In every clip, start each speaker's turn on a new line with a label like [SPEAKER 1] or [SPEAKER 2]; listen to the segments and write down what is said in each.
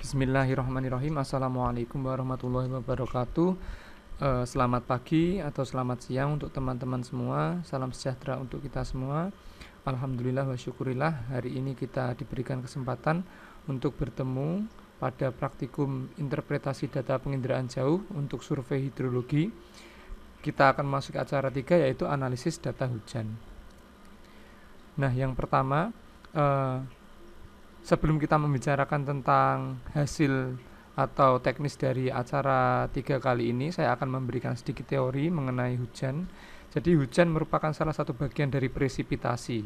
[SPEAKER 1] Bismillahirrahmanirrahim Assalamualaikum warahmatullahi wabarakatuh eh, Selamat pagi atau selamat siang untuk teman-teman semua Salam sejahtera untuk kita semua Alhamdulillah wa syukurillah Hari ini kita diberikan kesempatan untuk bertemu pada praktikum interpretasi data penginderaan jauh untuk survei hidrologi Kita akan masuk ke acara tiga yaitu analisis data hujan Nah yang pertama eh, sebelum kita membicarakan tentang hasil atau teknis dari acara tiga kali ini, saya akan memberikan sedikit teori mengenai hujan. Jadi hujan merupakan salah satu bagian dari presipitasi.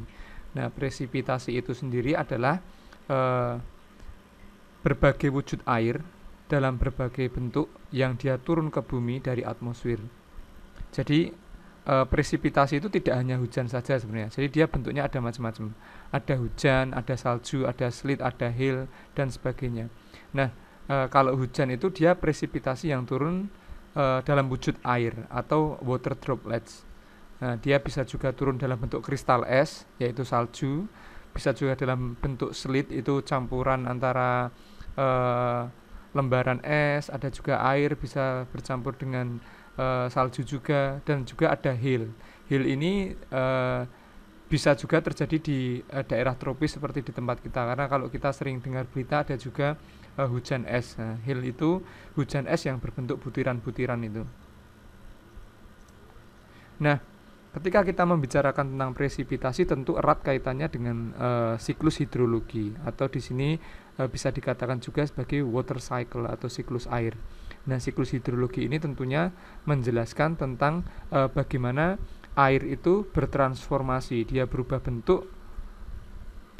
[SPEAKER 1] Nah, presipitasi itu sendiri adalah eh, berbagai wujud air dalam berbagai bentuk yang dia turun ke bumi dari atmosfer. Jadi uh, presipitasi itu tidak hanya hujan saja sebenarnya. Jadi dia bentuknya ada macam-macam. Ada hujan, ada salju, ada slit, ada hail dan sebagainya. Nah, uh, kalau hujan itu dia presipitasi yang turun uh, dalam wujud air atau water droplets. Nah, dia bisa juga turun dalam bentuk kristal es yaitu salju, bisa juga dalam bentuk slit itu campuran antara lembaran es, ada juga air bisa bercampur dengan uh, salju juga dan juga ada hail. Hail ini uh, bisa juga terjadi di uh, daerah tropis seperti di tempat kita karena kalau kita sering dengar berita ada juga uh, hujan es. Nah, hail itu hujan es yang berbentuk butiran-butiran itu. Nah, ketika kita membicarakan tentang presipitasi tentu erat kaitannya dengan uh, siklus hidrologi atau di sini uh, bisa dikatakan juga sebagai water cycle atau siklus air. Nah, siklus hidrologi ini tentunya menjelaskan tentang e, bagaimana air itu bertransformasi, dia berubah bentuk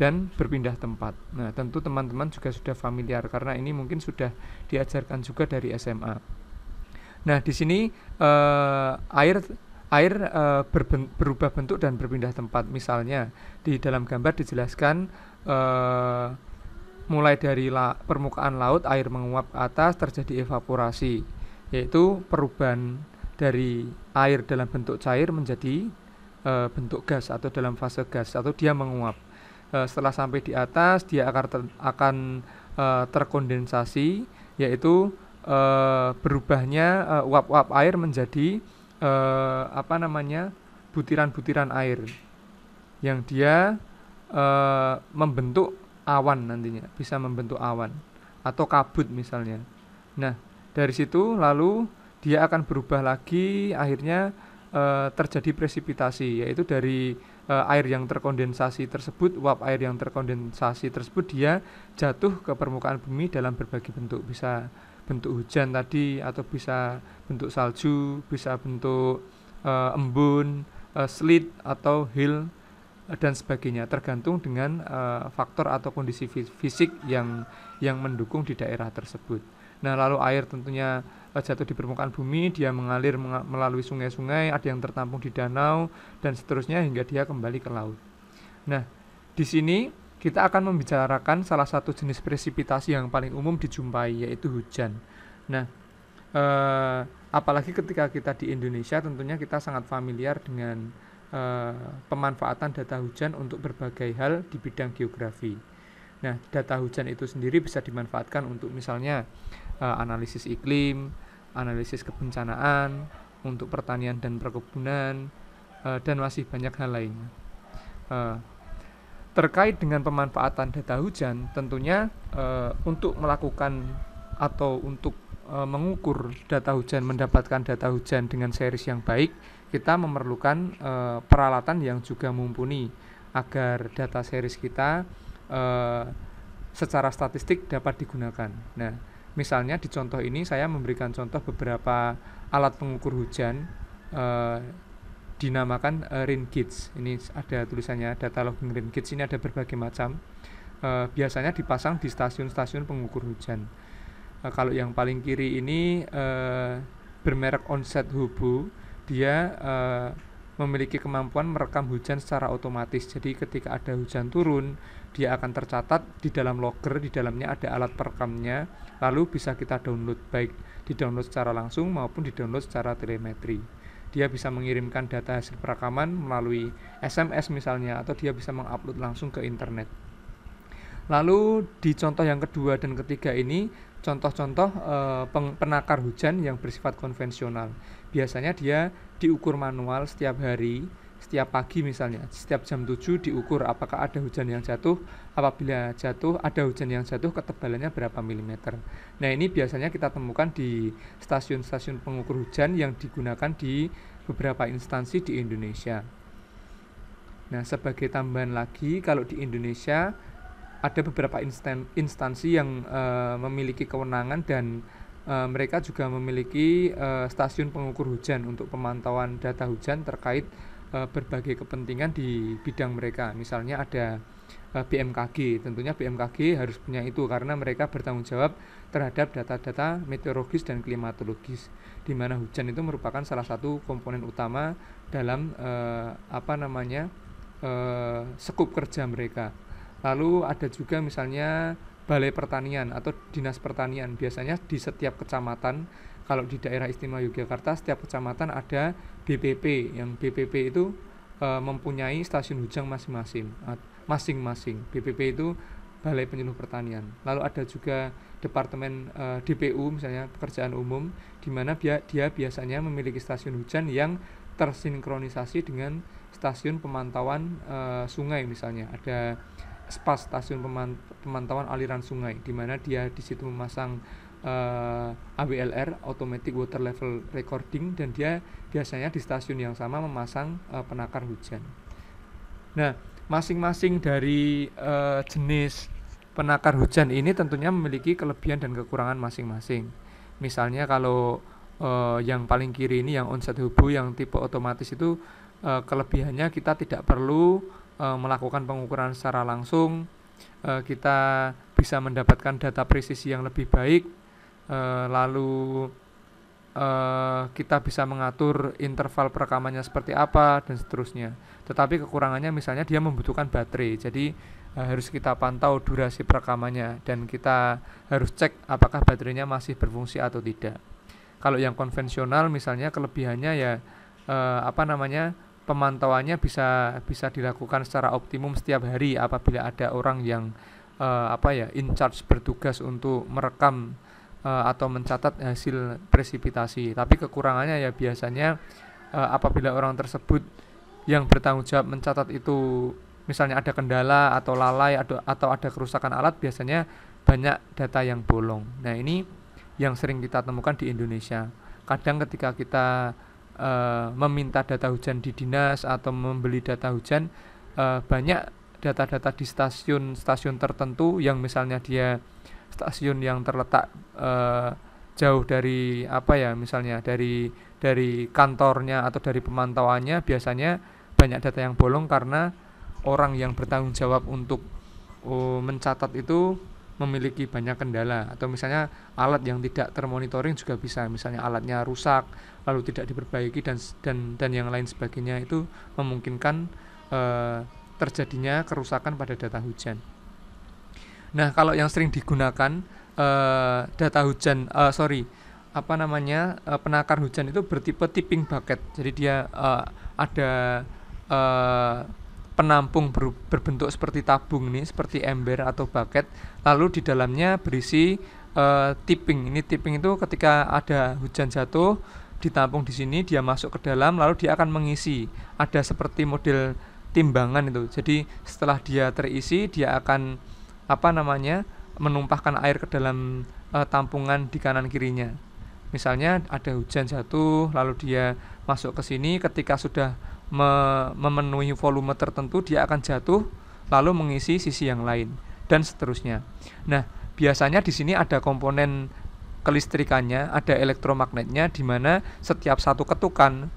[SPEAKER 1] dan berpindah tempat. Nah, tentu teman-teman juga sudah familiar karena ini mungkin sudah diajarkan juga dari SMA. Nah, di sini e, air air e, berben, berubah bentuk dan berpindah tempat. Misalnya, di dalam gambar dijelaskan e, mulai dari la permukaan laut air menguap ke atas terjadi evaporasi yaitu perubahan dari air dalam bentuk cair menjadi e, bentuk gas atau dalam fase gas atau dia menguap e, setelah sampai di atas dia akan ter, akan e, terkondensasi yaitu e, berubahnya uap-uap e, air menjadi e, apa namanya butiran-butiran air yang dia e, membentuk awan nantinya, bisa membentuk awan atau kabut misalnya. Nah, dari situ lalu dia akan berubah lagi akhirnya e, terjadi presipitasi yaitu dari e, air yang terkondensasi tersebut, uap air yang terkondensasi tersebut dia jatuh ke permukaan bumi dalam berbagai bentuk. Bisa bentuk hujan tadi atau bisa bentuk salju, bisa bentuk e, embun, e, slit atau hill dan sebagainya tergantung dengan uh, faktor atau kondisi fisik yang yang mendukung di daerah tersebut. Nah, lalu air tentunya eh, jatuh di permukaan bumi, dia mengalir melalui sungai-sungai, ada yang tertampung di danau dan seterusnya hingga dia kembali ke laut. Nah, di sini kita akan membicarakan salah satu jenis presipitasi yang paling umum dijumpai yaitu hujan. Nah, uh, apalagi ketika kita di Indonesia tentunya kita sangat familiar dengan e, pemanfaatan data hujan untuk berbagai hal di bidang geografi. Nah, data hujan itu sendiri bisa dimanfaatkan untuk misalnya e, analisis iklim, analisis kebencanaan, untuk pertanian dan perkebunan, e, dan masih banyak hal lainnya. E, terkait dengan pemanfaatan data hujan, tentunya e, untuk melakukan atau untuk e, mengukur data hujan mendapatkan data hujan dengan series yang baik kita memerlukan e, peralatan yang juga mumpuni agar data series kita e, secara statistik dapat digunakan. Nah, misalnya di contoh ini saya memberikan contoh beberapa alat pengukur hujan e, dinamakan e, rain gauge. Ini ada tulisannya data logging rain gauge. Ini ada berbagai macam. E, biasanya dipasang di stasiun-stasiun pengukur hujan. Eh, kalau yang paling kiri ini uh, bermerek onset Hubu dia uh, memiliki kemampuan merekam hujan secara otomatis. Jadi ketika ada hujan turun, dia akan tercatat di dalam logger, di dalamnya ada alat perekamnya, lalu bisa kita download baik di-download secara langsung maupun di-download secara telemetri. Dia bisa mengirimkan data hasil perekaman melalui SMS misalnya atau dia bisa mengupload langsung ke internet. Lalu di contoh yang kedua dan ketiga ini contoh-contoh e, penakar hujan yang bersifat konvensional. Biasanya dia diukur manual setiap hari, setiap pagi misalnya, setiap jam 7 diukur apakah ada hujan yang jatuh, apabila jatuh ada hujan yang jatuh ketebalannya berapa milimeter. Nah, ini biasanya kita temukan di stasiun-stasiun pengukur hujan yang digunakan di beberapa instansi di Indonesia. Nah, sebagai tambahan lagi, kalau di Indonesia ada beberapa instan, instansi yang uh, memiliki kewenangan dan uh, mereka juga memiliki uh, stasiun pengukur hujan untuk pemantauan data hujan terkait uh, berbagai kepentingan di bidang mereka. Misalnya ada uh, BMKG, tentunya BMKG harus punya itu karena mereka bertanggung jawab terhadap data-data meteorologis dan klimatologis, di mana hujan itu merupakan salah satu komponen utama dalam uh, apa namanya uh, sekup kerja mereka. Lalu ada juga misalnya Balai Pertanian atau Dinas Pertanian. Biasanya di setiap kecamatan, kalau di daerah istimewa Yogyakarta, setiap kecamatan ada BPP. Yang BPP itu e, mempunyai stasiun hujan masing-masing. Masing-masing. BPP itu Balai Penyuluh Pertanian. Lalu ada juga Departemen e, eh, DPU, misalnya Pekerjaan Umum, di mana dia, dia biasanya memiliki stasiun hujan yang tersinkronisasi dengan stasiun pemantauan e, sungai misalnya. Ada SPAS stasiun pemantauan aliran sungai di mana dia di situ memasang uh, eh, AWLR automatic water level recording dan dia biasanya di stasiun yang sama memasang uh, penakar hujan. Nah, masing-masing dari uh, jenis penakar hujan ini tentunya memiliki kelebihan dan kekurangan masing-masing. Misalnya kalau uh, yang paling kiri ini yang onset hubu yang tipe otomatis itu uh, kelebihannya kita tidak perlu e, melakukan pengukuran secara langsung, e, kita bisa mendapatkan data presisi yang lebih baik, e, lalu e, kita bisa mengatur interval perekamannya seperti apa dan seterusnya. Tetapi kekurangannya misalnya dia membutuhkan baterai, jadi e, harus kita pantau durasi perekamannya dan kita harus cek apakah baterainya masih berfungsi atau tidak. Kalau yang konvensional misalnya kelebihannya ya uh, apa namanya pemantauannya bisa bisa dilakukan secara optimum setiap hari apabila ada orang yang uh, apa ya in charge bertugas untuk merekam uh, atau mencatat hasil presipitasi. Tapi kekurangannya ya biasanya uh, apabila orang tersebut yang bertanggung jawab mencatat itu misalnya ada kendala atau lalai atau ada kerusakan alat biasanya banyak data yang bolong. Nah, ini yang sering kita temukan di Indonesia. Kadang ketika kita e, meminta data hujan di dinas atau membeli data hujan e, banyak data-data di stasiun-stasiun tertentu yang misalnya dia stasiun yang terletak e, jauh dari apa ya misalnya dari dari kantornya atau dari pemantauannya biasanya banyak data yang bolong karena orang yang bertanggung jawab untuk oh, mencatat itu memiliki banyak kendala atau misalnya alat yang tidak termonitoring juga bisa misalnya alatnya rusak lalu tidak diperbaiki dan dan dan yang lain sebagainya itu memungkinkan e, terjadinya kerusakan pada data hujan. Nah kalau yang sering digunakan e, data hujan e, sorry apa namanya e, penakar hujan itu bertipe tipping bucket jadi dia e, ada e, penampung ber, berbentuk seperti tabung nih, seperti ember atau bucket. Lalu di dalamnya berisi uh, tipping. Ini tipping itu ketika ada hujan jatuh ditampung di sini, dia masuk ke dalam lalu dia akan mengisi. Ada seperti model timbangan itu. Jadi setelah dia terisi, dia akan apa namanya? menumpahkan air ke dalam uh, tampungan di kanan kirinya. Misalnya ada hujan jatuh lalu dia masuk ke sini ketika sudah me memenuhi volume tertentu dia akan jatuh lalu mengisi sisi yang lain dan seterusnya. Nah, biasanya di sini ada komponen kelistrikannya, ada elektromagnetnya di mana setiap satu ketukan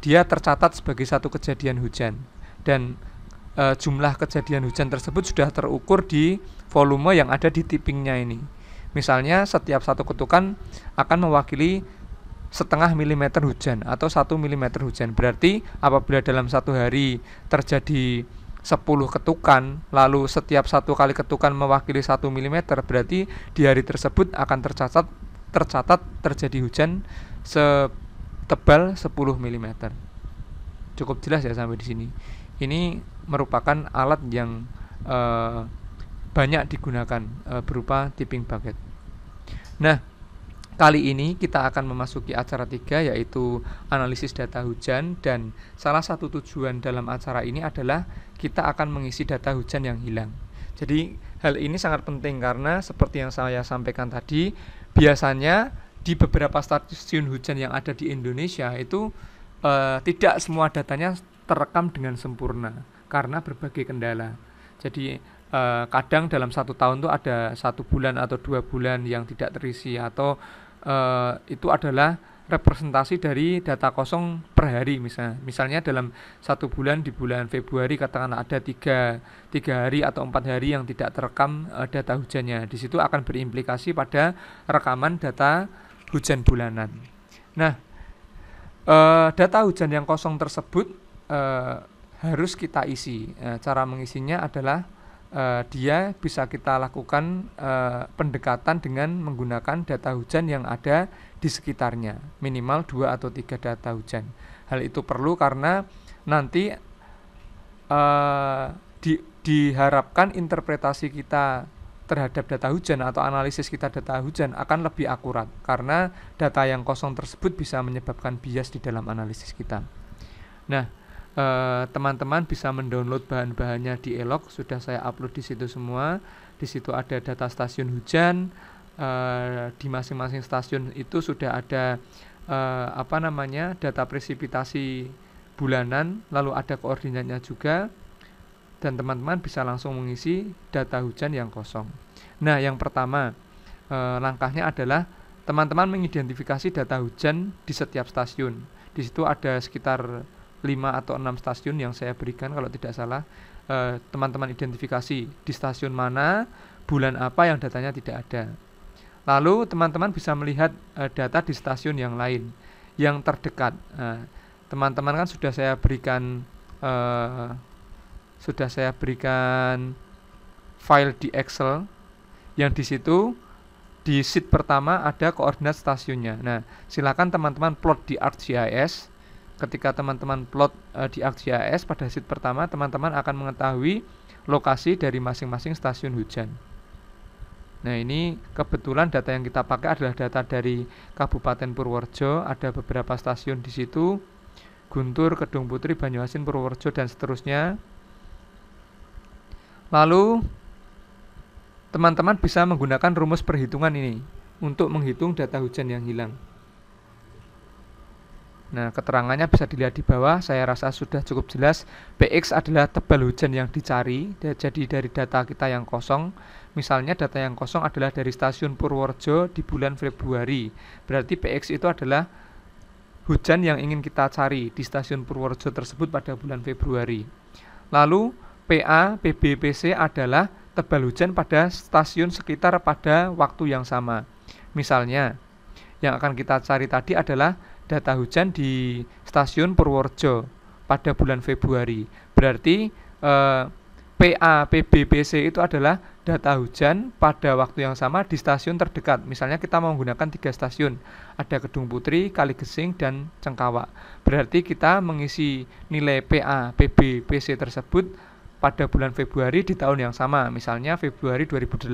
[SPEAKER 1] dia tercatat sebagai satu kejadian hujan dan e, jumlah kejadian hujan tersebut sudah terukur di volume yang ada di tippingnya ini. Misalnya setiap satu ketukan akan mewakili setengah milimeter hujan atau satu milimeter hujan berarti apabila dalam satu hari terjadi 10 ketukan lalu setiap satu kali ketukan mewakili satu milimeter berarti di hari tersebut akan tercatat tercatat terjadi hujan setebal 10 mm cukup jelas ya sampai di sini ini merupakan alat yang e, banyak digunakan e, berupa tipping bucket nah Kali ini kita akan memasuki acara tiga yaitu analisis data hujan dan salah satu tujuan dalam acara ini adalah kita akan mengisi data hujan yang hilang. Jadi hal ini sangat penting karena seperti yang saya sampaikan tadi biasanya di beberapa stasiun hujan yang ada di Indonesia itu eh, tidak semua datanya terekam dengan sempurna karena berbagai kendala. Jadi eh, kadang dalam satu tahun tuh ada satu bulan atau dua bulan yang tidak terisi atau uh, itu adalah representasi dari data kosong per hari misalnya misalnya dalam satu bulan di bulan Februari katakanlah ada tiga, tiga hari atau empat hari yang tidak terekam uh, data hujannya di situ akan berimplikasi pada rekaman data hujan bulanan nah uh, data hujan yang kosong tersebut uh, harus kita isi cara mengisinya adalah uh, dia bisa kita lakukan uh, pendekatan dengan menggunakan data hujan yang ada di sekitarnya minimal dua atau tiga data hujan hal itu perlu karena nanti uh, di, diharapkan interpretasi kita terhadap data hujan atau analisis kita data hujan akan lebih akurat karena data yang kosong tersebut bisa menyebabkan bias di dalam analisis kita. Nah, Eh, teman-teman uh, bisa mendownload bahan-bahannya di Elok sudah saya upload di situ semua di situ ada data stasiun hujan uh, di masing-masing stasiun itu sudah ada uh, apa namanya data presipitasi bulanan lalu ada koordinatnya juga dan teman-teman bisa langsung mengisi data hujan yang kosong nah yang pertama uh, langkahnya adalah teman-teman mengidentifikasi data hujan di setiap stasiun di situ ada sekitar 5 atau 6 stasiun yang saya berikan kalau tidak salah eh, teman-teman identifikasi di stasiun mana, bulan apa yang datanya tidak ada. Lalu teman-teman bisa melihat eh, data di stasiun yang lain yang terdekat. Eh, teman-teman kan sudah saya berikan sudah saya berikan file di Excel yang di situ di sheet pertama ada koordinat stasiunnya. Nah, silakan teman-teman plot di ArcGIS ketika teman-teman plot uh, di ArcGIS pada sheet pertama teman-teman akan mengetahui lokasi dari masing-masing stasiun hujan. Nah, ini kebetulan data yang kita pakai adalah data dari Kabupaten Purworejo, ada beberapa stasiun di situ. Guntur, Kedung Putri, Banyuasin, Purworejo dan seterusnya. Lalu teman-teman bisa menggunakan rumus perhitungan ini untuk menghitung data hujan yang hilang. Nah, keterangannya bisa dilihat di bawah. Saya rasa sudah cukup jelas. PX adalah tebal hujan yang dicari. Jadi dari data kita yang kosong, misalnya data yang kosong adalah dari stasiun Purworejo di bulan Februari. Berarti PX itu adalah hujan yang ingin kita cari di stasiun Purworejo tersebut pada bulan Februari. Lalu PA, PB, PC adalah tebal hujan pada stasiun sekitar pada waktu yang sama. Misalnya, yang akan kita cari tadi adalah data hujan di stasiun Purworejo pada bulan Februari. Berarti eh, PA, PC itu adalah data hujan pada waktu yang sama di stasiun terdekat. Misalnya kita menggunakan tiga stasiun, ada Gedung Putri, Kali Kaligesing, dan Cengkawak. Berarti kita mengisi nilai PA, PB, PC tersebut pada bulan Februari di tahun yang sama misalnya Februari 2008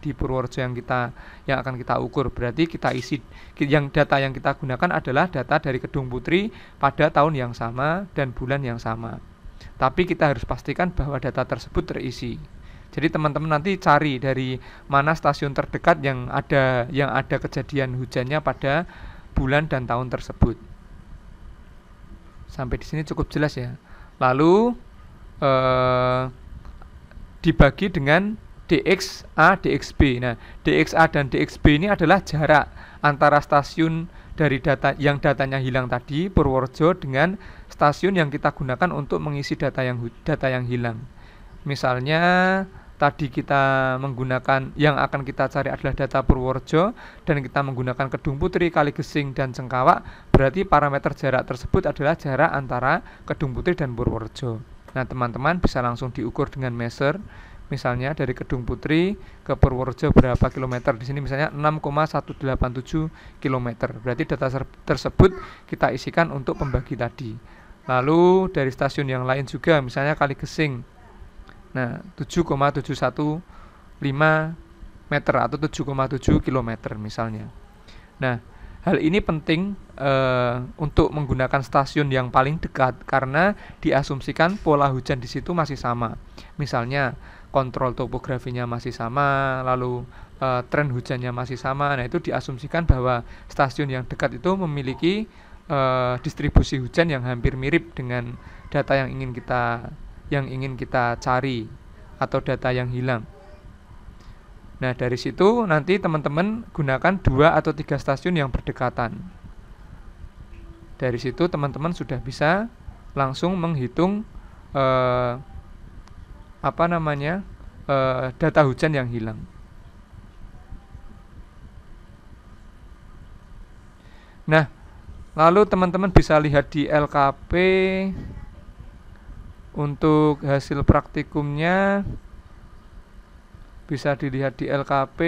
[SPEAKER 1] di Purworejo yang kita yang akan kita ukur berarti kita isi yang data yang kita gunakan adalah data dari Kedung Putri pada tahun yang sama dan bulan yang sama tapi kita harus pastikan bahwa data tersebut terisi jadi teman-teman nanti cari dari mana stasiun terdekat yang ada yang ada kejadian hujannya pada bulan dan tahun tersebut sampai di sini cukup jelas ya lalu Eh, dibagi dengan DXA, DXB. Nah, DXA dan DXB ini adalah jarak antara stasiun dari data yang datanya hilang tadi Purworejo dengan stasiun yang kita gunakan untuk mengisi data yang data yang hilang. Misalnya tadi kita menggunakan yang akan kita cari adalah data Purworejo dan kita menggunakan Kedung Putri, Kali Gesing dan Cengkawak, berarti parameter jarak tersebut adalah jarak antara Kedung Putri dan Purworejo. Nah, teman-teman bisa langsung diukur dengan measure misalnya dari Kedung Putri ke Purworejo berapa kilometer di sini misalnya 6,187 kilometer berarti data tersebut kita isikan untuk pembagi tadi lalu dari stasiun yang lain juga misalnya Kali Kesing. nah 7,715 meter atau 7,7 kilometer misalnya nah Hal ini penting uh, untuk menggunakan stasiun yang paling dekat karena diasumsikan pola hujan di situ masih sama. Misalnya kontrol topografinya masih sama, lalu uh, tren hujannya masih sama. Nah, itu diasumsikan bahwa stasiun yang dekat itu memiliki uh, distribusi hujan yang hampir mirip dengan data yang ingin kita yang ingin kita cari atau data yang hilang. Nah, dari situ nanti teman-teman gunakan dua atau tiga stasiun yang berdekatan. Dari situ teman-teman sudah bisa langsung menghitung eh, apa namanya eh, data hujan yang hilang. Nah, lalu teman-teman bisa lihat di LKP untuk hasil praktikumnya bisa dilihat di LKP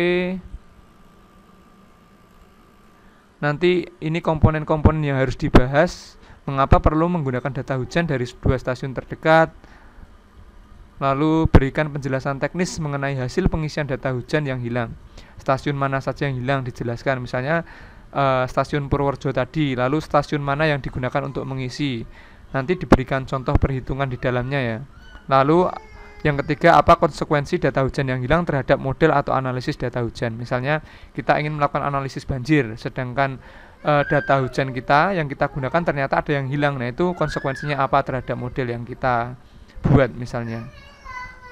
[SPEAKER 1] nanti ini komponen-komponen yang harus dibahas mengapa perlu menggunakan data hujan dari dua stasiun terdekat lalu berikan penjelasan teknis mengenai hasil pengisian data hujan yang hilang stasiun mana saja yang hilang dijelaskan misalnya e, stasiun Purworejo tadi lalu stasiun mana yang digunakan untuk mengisi nanti diberikan contoh perhitungan di dalamnya ya lalu yang ketiga, apa konsekuensi data hujan yang hilang terhadap model atau analisis data hujan? Misalnya, kita ingin melakukan analisis banjir, sedangkan e, data hujan kita yang kita gunakan ternyata ada yang hilang. Nah, itu konsekuensinya apa terhadap model yang kita buat misalnya.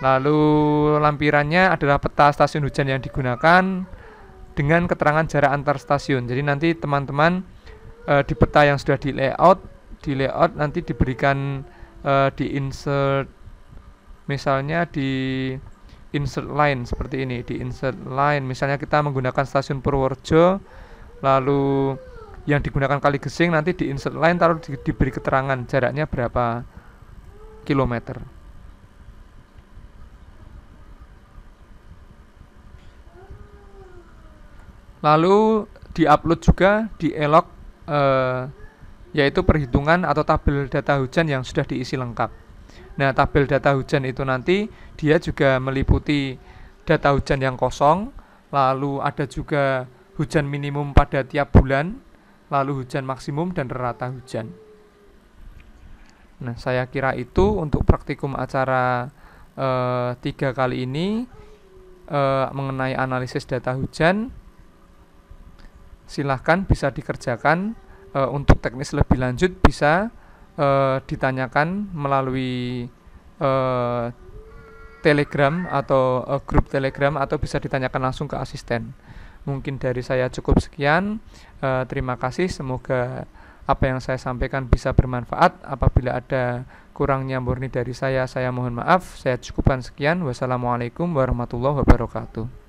[SPEAKER 1] Lalu lampirannya adalah peta stasiun hujan yang digunakan dengan keterangan jarak antar stasiun. Jadi nanti teman-teman e, di peta yang sudah di layout, di layout nanti diberikan e, eh, di insert misalnya di insert line seperti ini di insert line misalnya kita menggunakan stasiun Purworejo lalu yang digunakan kali gesing nanti di insert line taruh di, diberi keterangan jaraknya berapa kilometer lalu di upload juga di elok eh, yaitu perhitungan atau tabel data hujan yang sudah diisi lengkap Nah, tabel data hujan itu nanti dia juga meliputi data hujan yang kosong, lalu ada juga hujan minimum pada tiap bulan, lalu hujan maksimum dan rata hujan. Nah, saya kira itu untuk praktikum acara eh, tiga kali ini e, mengenai analisis data hujan. Silahkan bisa dikerjakan e, untuk teknis lebih lanjut bisa uh, ditanyakan melalui uh, telegram atau uh, grup telegram atau bisa ditanyakan langsung ke asisten mungkin dari saya cukup sekian uh, terima kasih semoga apa yang saya sampaikan bisa bermanfaat apabila ada kurangnya murni dari saya saya mohon maaf saya cukupkan sekian wassalamualaikum warahmatullahi wabarakatuh